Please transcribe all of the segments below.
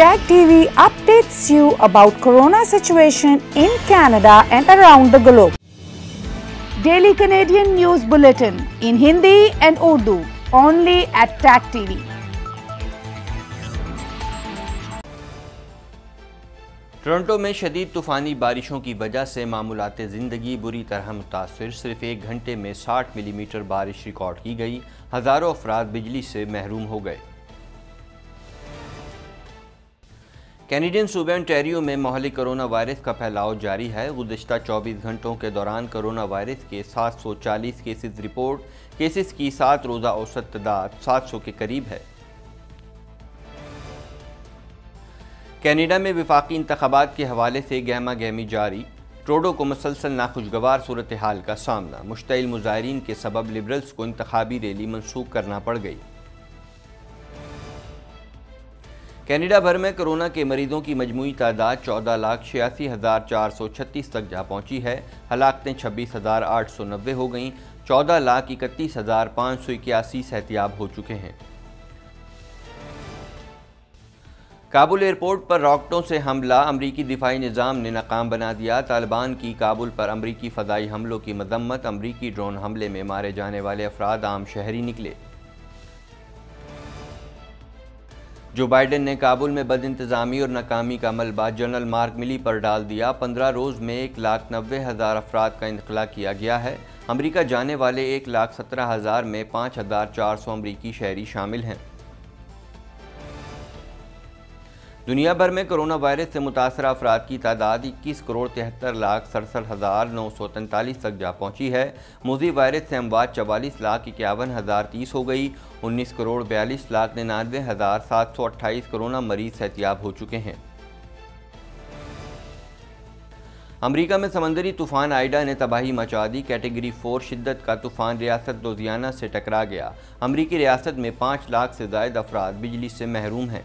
Tag TV updates you about corona situation in Canada and around the globe. Daily Canadian News Bulletin in Hindi and Urdu only at Tag TV. Toronto में शदीद तूफ़ानी बारिशों की वजह से मामूलत ज़िंदगी बुरी तरह मुतासर सिर्फ एक घंटे में 60 मिलीमीटर बारिश रिकॉर्ड की गई हज़ारों अफराद बिजली से महरूम हो गए कैनेडियन सूबे ओंटेरियो में मोहली कोरोना वायरस का फैलाव जारी है गुजशत 24 घंटों के दौरान कोरोना वायरस के 740 केसेस रिपोर्ट केसेस की सात रोज़ा औसत तादाद 700 के करीब है कैनेडा में विफाकी इंतबात के हवाले से गहमा गहमी जारी ट्रोडो को मुसलसल नाखुशगवार सूरत हाल का सामना मुश्तिल मुजाहरीन के सबब लिबरल्स को इंतबी रैली मनसूख करना पड़ गई कैनेडा भर में कोरोना के मरीजों की मजमू तादाद चौदह लाख छियासी हज़ार चार सौ छत्तीस तक जा पहुंची है हलाकतें छब्बीस हज़ार आठ सौ नब्बे हो गईं चौदह लाख इकतीस हज़ार पाँच सौ इक्यासी सहतियाब हो चुके हैं काबुल एयरपोर्ट पर रॉकटों से हमला अमरीकी दिफाई निज़ाम ने नाकाम बना दिया तालिबान की काबुल पर अमरीकी फ़दाई हमलों की मजम्मत अमरीकी ड्रोन हमले में मारे जाने वाले अफराद आम शहरी निकले जो बाइडेन ने काबुल में बद इंतजामी और नाकामी का मलबा जनरल मार्क मिली पर डाल दिया पंद्रह रोज़ में एक लाख नब्बे हज़ार अफराद का इंतला किया गया है अमरीका जाने वाले एक लाख सत्रह हज़ार में पाँच हज़ार चार सौ अमरीकी शहरी शामिल हैं दुनिया भर में कोरोना वायरस से मुतासर अफराद की तादाद इक्कीस करोड़ तिहत्तर लाख सड़सठ हज़ार नौ सौ तैंतालीस तक जा पहुंची है मुजी वायरस से अमवात चवालीस लाख इक्यावन हज़ार तीस हो गई उन्नीस करोड़ बयालीस लाख निन्यानवे हज़ार सात सौ अट्ठाईस कोरोना मरीज सहतियाब हो चुके हैं अमरीका में समंदरी तूफान आइडा ने तबाही मचा दी कैटेगरी फोर शिद्दत का तूफान रियासत लुधियाना से टकरा गया अमरीकी रियासत में पाँच लाख से जायद अफराद बिजली से महरूम हैं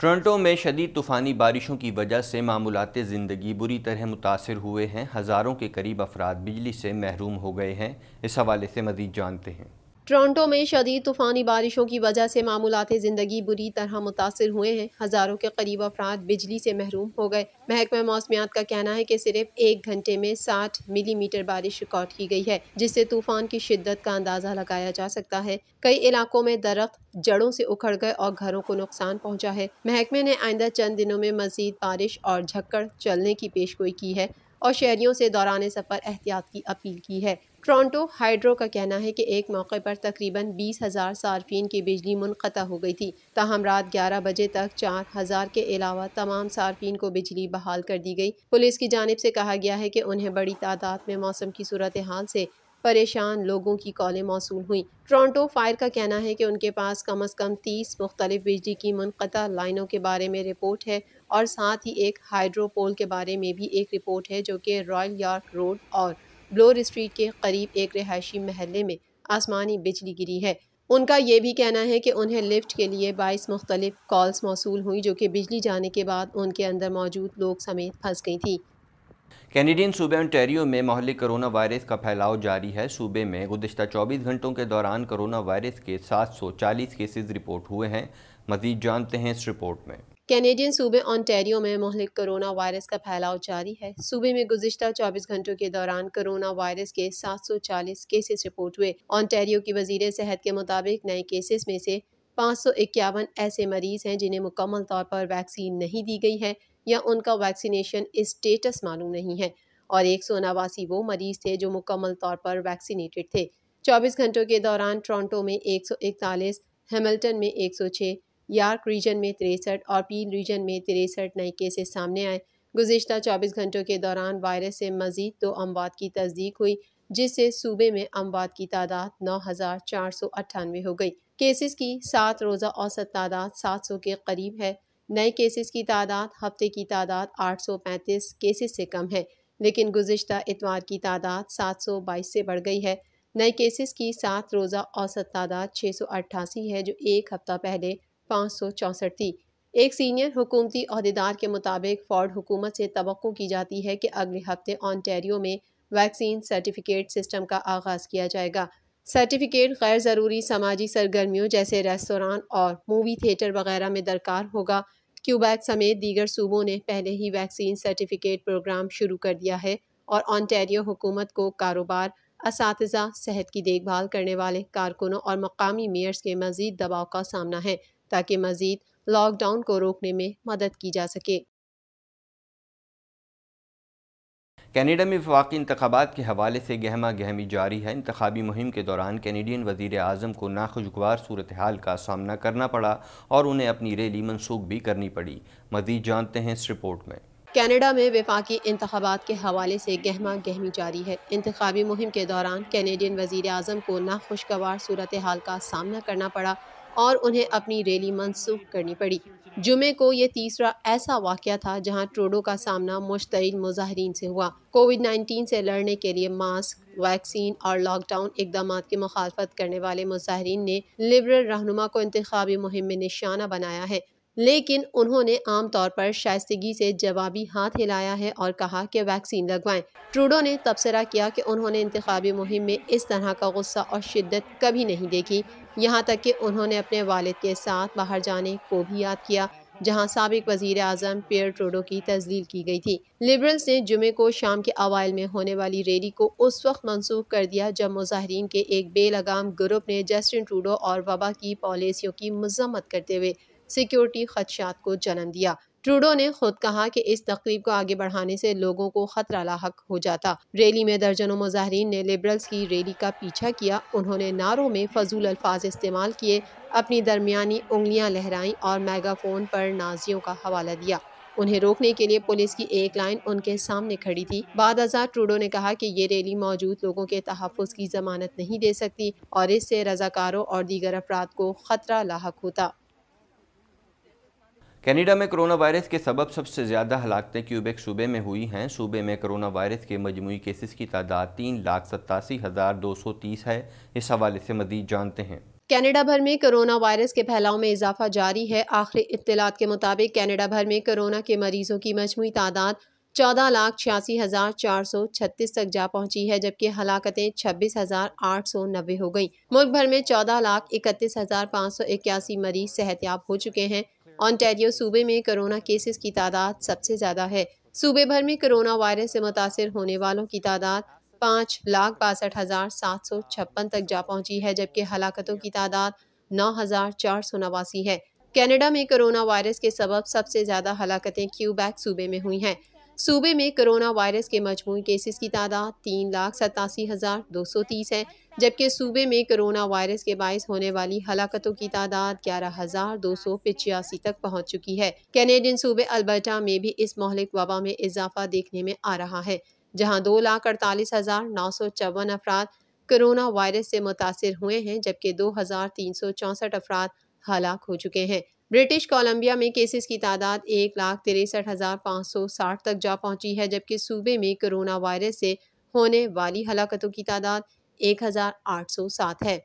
टोरंटो में शदीद तूफ़ानी बारिशों की वजह से मामूलत ज़िंदगी बुरी तरह मुतासर हुए हैं हज़ारों के करीब अफराद बिजली से महरूम हो गए हैं इस हवाले से मज़ीद जानते हैं टोरंटो में शदीद तूफ़ानी बारिशों की वजह से मामूलत ज़िंदगी बुरी तरह मुतासर हुए हैं हज़ारों के करीब अफराद बिजली से महरूम हो गए महकमा मौसमियात का कहना है कि सिर्फ एक घंटे में साठ मिली मीटर बारिश रिकॉर्ड की गई है जिससे तूफ़ान की शिद्दत का अंदाज़ा लगाया जा सकता है कई इलाकों में दरख्त जड़ों से उखड़ गए और घरों को नुकसान पहुँचा है महकमे ने आइंदा चंद दिनों में मजीद बारिश और झक्कड़ चलने की पेशगोई की है और शहरियों से दौरान सफ़र एहतियात की अपील की है टोरंटो हाइड्रो का कहना है कि एक मौके पर तकरीबन बीस हज़ार सार्फिन की बिजली मुनक़ हो गई थी ताहम रात ग्यारह बजे तक चार हज़ार के अलावा तमाम सार्फिन को बिजली बहाल कर दी गई पुलिस की जानब से कहा गया है कि उन्हें बड़ी तादाद में मौसम की सूरत हाल से परेशान लोगों की कॉलें मौसू हुई टोरंटो फायर का कहना है कि उनके पास कम अज़ कम तीस मुख्तलिफ बिजली की मुनक़ा लाइनों के बारे में रिपोर्ट है और साथ ही एक हाइड्रोपोल के बारे में भी एक रिपोर्ट है जो कि रॉयल यार्क रोड और ब्लोर स्ट्रीट के करीब एक रिहायशी महल्ले में आसमानी बिजली गिरी है उनका ये भी कहना है कि उन्हें लिफ्ट के लिए बाईस मुख्तलिफ कॉल्स मौसू हुई जो कि बिजली जाने के बाद उनके अंदर मौजूद लोग समेत फंस गई थी कैनेडियन सूबे ऑन्टेरियो में मोहल्ले कोरोना वायरस का फैलाव जारी है सूबे में गुजशत 24 घंटों के दौरान कोरोना वायरस के 740 केसेस रिपोर्ट हुए हैं मजीद जानते हैं इस रिपोर्ट में कैनेडियन सूबे ऑनटेरियो में महलिक कोरोना वायरस का फैलाव जारी है सूबे में गुजशत 24 घंटों के दौरान कोरोना वायरस के 740 केसेस रिपोर्ट हुए ऑनटेरियो की वजीर सेहत के मुताबिक नए केसेस में से पाँच ऐसे मरीज हैं जिन्हें मुकम्मल तौर पर वैक्सीन नहीं दी गई है या उनका वैक्सीनेशन स्टेटस मालूम नहीं है और एक वो मरीज थे जो मुकम्मल तौर पर वैक्सीनेटेड थे चौबीस घंटों के दौरान टोरंटो में एक हैमिल्टन में एक यार्क रीजन में तिरसठ और पील रीजन में तिरसठ नए केसेस सामने आए गुजशत 24 घंटों के दौरान वायरस से मजीद दो अमवात की तस्दीक हुई जिससे सूबे में अमवात की तादाद नौ हज़ार चार सौ अट्ठानवे हो गई केसेस की सात रोज़ा औसत तादाद सात सौ के करीब है नए केसेस की तादाद हफ्ते की तादाद आठ सौ पैंतीस केसेस से कम है लेकिन गुजशत इतवार की तादाद सात सौ बाईस से बढ़ गई है नए केसेस की सात रोज़ा औसत तादाद छः सौ अट्ठासी है जो एक हफ्ता पहले पाँच थी एक सीनियर हुकूमती अहदेदार के मुताबिक फॉर्ड हुकूमत से तो की जाती है कि अगले हफ्ते ऑनटेरियो में वैक्सीन सर्टिफिकेट सिस्टम का आगाज़ किया जाएगा सर्टिफिकेट गैर ज़रूरी समाजी सरगर्मियों जैसे रेस्तोरां और मूवी थिएटर वगैरह में दरकार होगा क्यूबैक समेत दीगर सूबों ने पहले ही वैक्सीन सर्टिफिकेट प्रोग्राम शुरू कर दिया है और ऑनटेरियो हुकूमत को कारोबार इस सेहत की देखभाल करने वाले कारकुनों और मकामी मेयर्स के मजीद दबाव का सामना है ताकि मज़ीद लॉकडाउन को रोकने में मदद की जा सके कैनेडा में वफाकी इंतबात के हवाले से गहमा गहमी जारी है इंतबी मुहिम के दौरान कैनेडियन वजीर अजम को नाखुशगवार सूरत हाल का सामना करना पड़ा और उन्हें अपनी रैली मनसूख भी करनी पड़ी मजीद जानते हैं इस रिपोर्ट में कैनेडा में वफाकी इंतबात के हवाले से गहमा गहमी जारी है इंतबी मुहिम के दौरान कैनेडियन वजीर अजम को नाखुशगवार सूरत हाल का सामना करना पड़ा और उन्हें अपनी रैली मनसूख करनी पड़ी जुमे को ये तीसरा ऐसा वाक़ था जहां ट्रोडो का सामना मुश्तरद मुजाहरीन से हुआ कोविड 19 से लड़ने के लिए मास्क वैक्सीन और लॉकडाउन इकदाम की मुखालफत करने वाले मुजाहरीन ने लिबरल रहनुमा को इंतबी मुहिम में निशाना बनाया है लेकिन उन्होंने आमतौर पर शायस्तगी से जवाबी हाथ हिलाया है और कहा कि वैक्सीन लगवाएं ट्रूडो ने तबसरा किया कि उन्होंने इंतबी मुहिम में इस तरह का गुस्सा और शिद्दत कभी नहीं देखी यहाँ तक कि उन्होंने अपने वालिद के साथ बाहर जाने को भी याद किया जहां सबक वजीर अजम पेयर ट्रूडो की तजलील की गई थी लिबरल्स ने जुमे को शाम के अवाइल में होने वाली रैली को उस वक्त मनसूख कर दिया जब मुजाहरीन के एक बेलगाम ग्रुप ने जस्टिन ट्रूडो और वबा की पॉलिसियों की मजम्मत करते हुए सिक्योरिटी खदशात को जन्म दिया ट्रूडो ने खुद कहा कि इस तकरीब को आगे बढ़ाने से लोगों को खतरा लाक हो जाता रैली में दर्जनों मुजाहरीन ने लिबरल्स की रैली का पीछा किया उन्होंने नारों में फजूल अल्फाज इस्तेमाल किए अपनी दरमियानी उंगलियां लहराई और मेगाफोन पर नाजियों का हवाला दिया उन्हें रोकने के लिए पुलिस की एक लाइन उनके सामने खड़ी थी बाद आजाद ट्रूडो ने कहा कि ये रैली मौजूद लोगों के तहफ़ की जमानत नहीं दे सकती और इससे रजाकारों और दीगर अफराद को खतरा लाक होता कनाडा में कोरोना वायरस के सबब सबसे ज़्यादा हलाकतें क्यूबेक सूबे में हुई हैं सूबे में कोरोना वायरस के मजमू केसेस की तादाद तीन लाख सतासी हज़ार दो सौ तीस है इस हवाले से मजीद जानते हैं कनाडा भर में कोरोना वायरस के फैलाव में इजाफा जारी है आखिरी इतलात के मुताबिक कनाडा भर में कोरोना के मरीजों की मजमू तादाद चौदह लाख छियासी हज़ार चार सौ छत्तीस तक जा पहुंची है जबकि हलाकतें छब्बीस हज़ार आठ सौ नब्बे हो गई मुल्क भर में चौदह लाख इकतीस हज़ार पाँच सौ इक्यासी मरीज सेहतियाब हो चुके हैं ऑनटेरियो सूबे में कोरोना केसेस की तादाद सबसे ज़्यादा है सूबे भर में कोरोना वायरस से मुतासर होने वालों की तादाद पाँच लाख बासठ हज़ार सात सौ छप्पन तक जा पहुंची है जबकि हलाकतों की तादाद नौ हज़ार चार सौ नवासी है कैनेडा में कोरोना वायरस के सबब सबसे ज़्यादा हलाकतें क्यूबैक सूबे में हुई हैं सूबे में कोरोना वायरस के मजमू केसेस की तादाद तीन लाख सतासी हज़ार दो सौ तीस है जबकि सूबे में कोरोना वायरस के बायस होने वाली हलाकतों की तादाद ग्यारह हज़ार दो सौ पिचासी तक पहुँच चुकी है कैनेडियन सूबे अल्बर्टा में भी इस मोहलिक वबा में इजाफा देखने में आ रहा है जहाँ दो लाख अड़तालीस हज़ार नौ सौ चौवन अफराद कोरोना वायरस से मुतासर हुए हैं जबकि दो हज़ार तीन सौ चौंसठ अफराद हलाक हो चुके हैं ब्रिटिश कोलंबिया में केसेस की तादाद एक लाख तिरसठ हज़ार पाँच सौ साठ तक जा पहुंची है जबकि सूबे में कोरोना वायरस से होने वाली हलाकतों की तादाद एक हज़ार आठ सौ सात है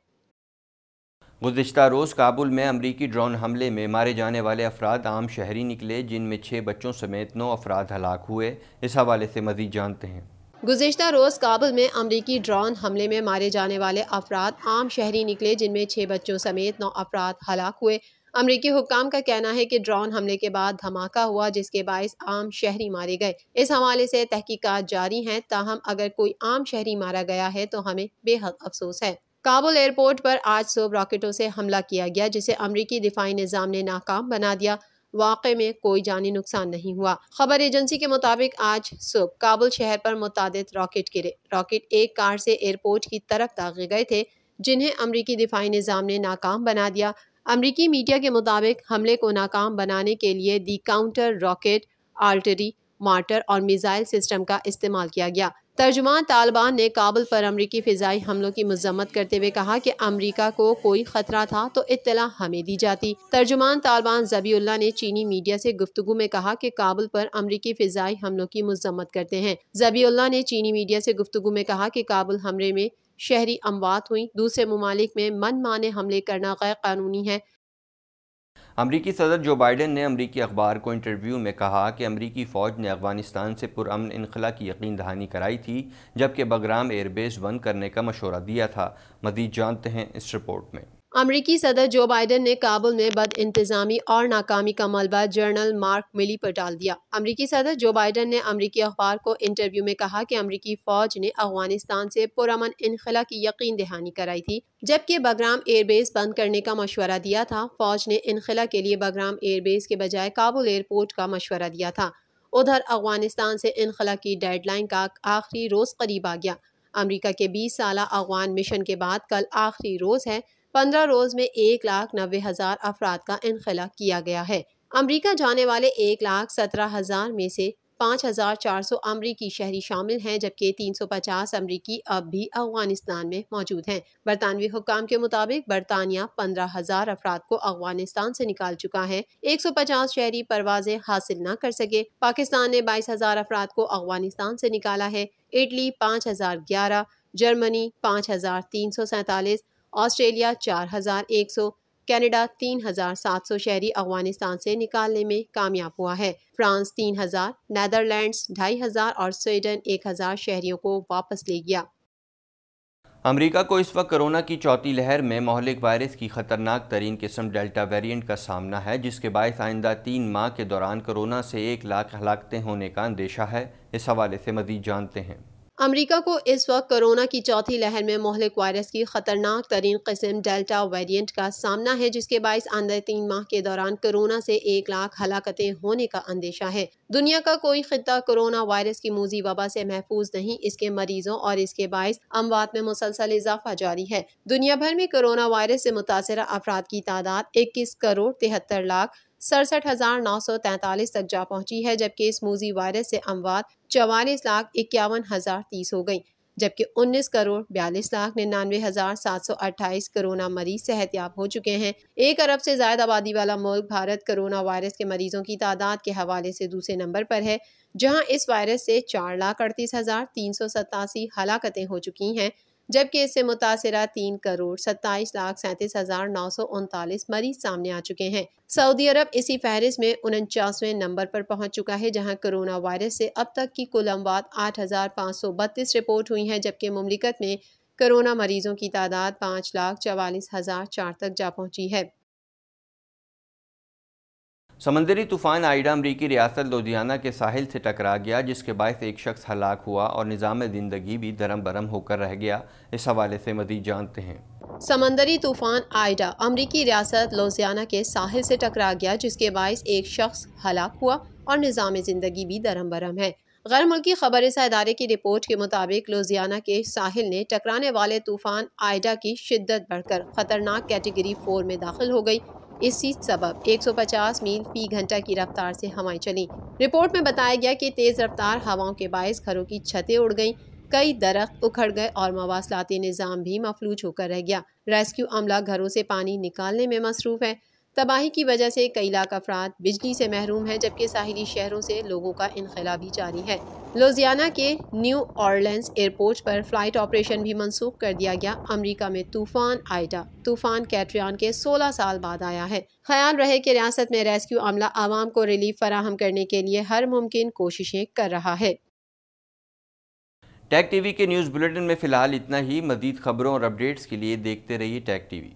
गुजशत रोज़ काबुल में अमरीकी ड्रोन हमले में मारे जाने वाले अफराद आम शहरी निकले जिनमें छः बच्चों समेत नौ अफराद हलाक हुए इस हवाले से मजीद जानते हैं गुजशत रोज़ काबुल में अमरीकी ड्रोन हमले में मारे जाने वाले अफराद आम शहरी निकले जिनमें छः बच्चों समेत नौ अफराद हलाक हुए अमरीकी हुकाम का कहना है कि ड्रोन हमले के बाद धमाका हुआ जिसके बायस आम शहरी मारे गए इस हवाले से तहकीकात जारी हैं ताहम अगर कोई आम शहरी मारा गया है तो हमें बेहद अफसोस है काबुल एयरपोर्ट पर आज सुबह रॉकेटों से हमला किया गया जिसे अमरीकी दिफाई निज़ाम ने नाकाम बना दिया वाक़े में कोई जानी नुकसान नहीं हुआ खबर एजेंसी के मुताबिक आज सुबह काबुल शहर पर मुतद रॉकेट गिरे रॉकेट एक कार से एयरपोर्ट की तरफ दागे गए थे जिन्हें अमरीकी दिफाई निज़ाम ने नाकाम बना दिया अमरीकी मीडिया के मुताबिक हमले को नाकाम बनाने के लिए the counter rocket artillery mortar और मिज़ाइल सिस्टम का इस्तेमाल किया गया तर्जुमान तालिबान ने काबुल पर अमरीकी फ़िज़ाई हमलों की मजम्मत करते हुए कहा कि अमरीका को कोई ख़तरा था तो इतला हमें दी जाती तर्जुमान तालिबान जबीउल्ला ने चीनी मीडिया से गुफ्तु में कहा कि काबुल पर अमरीकी फ़िज़ाई हमलों की मजम्मत करते हैं जबीउल्ला ने चीनी मीडिया से गुफ्तगु में कहा कि काबुल हमले में शहरी अमवात हुई दूसरे ममालिक में मन माने हमले करना गैर कानूनी है अमरीकी सदर जो बाइडन ने अमरीकी अखबार को इंटरव्यू में कहा कि अमरीकी फ़ौज ने अफगानिस्तान से पुरान इनखला की यकीन दहानी कराई थी जबकि बगराम एयरबेस बंद करने का मशवरा दिया था मजीद जानते हैं इस रिपोर्ट में अमरीकी सदर जो बाइडन ने काबुल में बद इंतजामी और नाकामी का मलबा जर्नल मार्क मिली पर डाल दिया अमरीकी सदर जो बाइडन ने अमरीकी अखबार को इंटरव्यू में कहा कि अमरीकी फ़ौज ने अफगानिस्तान से पुरमन इनखला की यकीन दहानी कराई थी जबकि बगराम एयरबेस बंद करने का मशवरा दिया था फ़ौज ने इनखला के लिए बगराम एयरबेस के बजाय काबुल एयरपोर्ट का मशवरा दिया था उधर अफगानिस्तान से इनखला की डेडलाइन का आखिरी रोज़ करीब आ गया अमरीका के बीस साल अफगान मिशन के बाद कल आखिरी रोज़ है पंद्रह रोज़ में एक लाख नबे हज़ार अफराद का इनखला किया गया है अमरीका जाने वाले एक लाख सत्रह हज़ार में से पाँच हज़ार चार सौ अमरीकी शहरी शामिल हैं जबकि तीन सौ पचास अमरीकी अब भी अफगानिस्तान में मौजूद हैं बरतानवी हुकाम के मुताबिक बरतानिया पंद्रह हज़ार अफराद को अफगानिस्तान से निकाल चुका है एक सौ पचास शहरी परवाजें हासिल न कर सके पाकिस्तान ने बाईस हज़ार अफराद को अफगानिस्तान से निकाला है इटली पाँच हज़ार ग्यारह जर्मनी पाँच हज़ार तीन सौ सैतालीस ऑस्ट्रेलिया चार हज़ार एक सौ कनाडा तीन हज़ार सात सौ शहरी अफगानिस्तान से निकालने में कामयाब हुआ है फ्रांस तीन हज़ार नैदरलैंड्स ढाई हज़ार और स्वीडन एक हज़ार शहरियों को वापस ले गया अमेरिका को इस वक्त कोरोना की चौथी लहर में मोहलिक वायरस की खतरनाक तरीन किस्म डेल्टा वेरिएंट का सामना है जिसके बायस आइंदा तीन माह के दौरान कोरोना से एक लाख हलाकतें होने का अंदेशा है इस हवाले से मजीद जानते हैं अमेरिका को इस वक्त कोरोना की चौथी लहर में मोहलिक वायरस की खतरनाक तरीन कस्म डेल्टा वेरिएंट का सामना है जिसके बायस आंदर तीन माह के दौरान कोरोना से एक लाख हलाकतें होने का अंदेशा है दुनिया का कोई खत्ता कोरोना वायरस की मूजी वबा से महफूज नहीं इसके मरीजों और इसके बायस अमवात में मुसलसल इजाफा जारी है दुनिया भर में कोरोना वायरस से मुतासर अफराद की तादाद इक्कीस करोड़ तिहत्तर लाख सड़सठ हजार नौ सौ तैंतालीस तक जा पहुंची है जबकि इस मूजी वायरस से अमवात चवालीस लाख इक्यावन हज़ार तीस हो गई जबकि 19 करोड़ बयालीस लाख निन्यानवे हज़ार सात सौ अट्ठाईस कोरोना मरीज सेहतियाब हो चुके हैं एक अरब से ज्यादा आबादी वाला मुल्क भारत कोरोना वायरस के मरीजों की तादाद के हवाले से दूसरे नंबर पर है जहां इस वायरस से चार लाख अड़तीस हज़ार तीन सौ सतासी हलाकतें हो चुकी हैं जबकि इससे मुतासरा तीन करोड़ सत्ताईस लाख सैंतीस हज़ार नौ सौ उनतालीस मरीज सामने आ चुके हैं सऊदी अरब इसी फहरिस्त में उनचासवें नंबर पर पहुंच चुका है जहां कोरोना वायरस से अब तक की कुल अमवात आठ हज़ार पाँच सौ बत्तीस रिपोर्ट हुई है जबकि ममलिकत में कोरोना मरीजों की तादाद पाँच लाख चवालीस हज़ार चार तक जा पहुंची है समंदरी तूफान आइडा अमरीकी रियासत लुधियाना के साहिल से टकरा गया जिसके बायस एक शख्स हलाक हुआ और निज़ाम ज़िंदगी भी धर्म बरम होकर रह गया इस हवाले से मजीद जानते हैं समंदरी तूफान आइडा अमरीकी रियासत लुधियाना के साहिल से टकरा गया जिसके बायस एक शख्स हलाक हुआ और निज़ाम ज़िंदगी भी धरम बरम है गैर मुल्की खबर अदारे की रिपोर्ट के मुताबिक लुधियाना के साहिल ने टकराने वाले तूफान आइडा की शिद्दत बढ़कर खतरनाक कैटेगरी फोर में दाखिल हो गई इसी सबब 150 मील फी घंटा की रफ्तार से हवाएं चलीं रिपोर्ट में बताया गया कि तेज़ रफ्तार हवाओं के बायस घरों की छतें उड़ गईं कई दरख्त उखड़ गए और मवासलाती निज़ाम भी मफलूज होकर रह गया रेस्क्यू अमला घरों से पानी निकालने में मसरूफ़ है तबाही की वजह से कई लाख अफराद बिजली से महरूम हैं जबकि साहिली शहरों से लोगों का इनखला भी जारी है लुजियाना के न्यू ऑर्लैंड एयरपोर्ट पर फ्लाइट ऑपरेशन भी मनसूख कर दिया गया अमेरिका में तूफान आइडा तूफान कैट्रियान के 16 साल बाद आया है ख्याल रहे कि रियासत में रेस्क्यू अमला आवाम को रिलीफ फराहम करने के लिए हर मुमकिन कोशिशें कर रहा है टैग टीवी के न्यूज़ बुलेटिन में फ़िलहाल इतना ही मजीद खबरों और अपडेट्स के लिए देखते रहिए टैग टीवी